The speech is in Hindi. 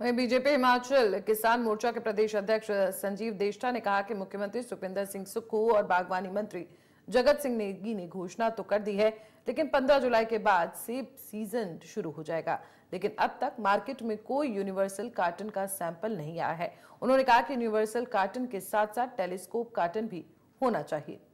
वहीं बीजेपी हिमाचल किसान मोर्चा के प्रदेश अध्यक्ष संजीव देशा ने कहा कि मुख्यमंत्री सुखविंदर सिंह सुक्खू और बागवानी मंत्री जगत सिंह नेगी ने घोषणा तो कर दी है लेकिन 15 जुलाई के बाद सेब सीजन शुरू हो जाएगा लेकिन अब तक मार्केट में कोई यूनिवर्सल कार्टन का सैंपल नहीं आया है उन्होंने कहा कि यूनिवर्सल कार्टन के साथ साथ टेलीस्कोप कार्टन भी होना चाहिए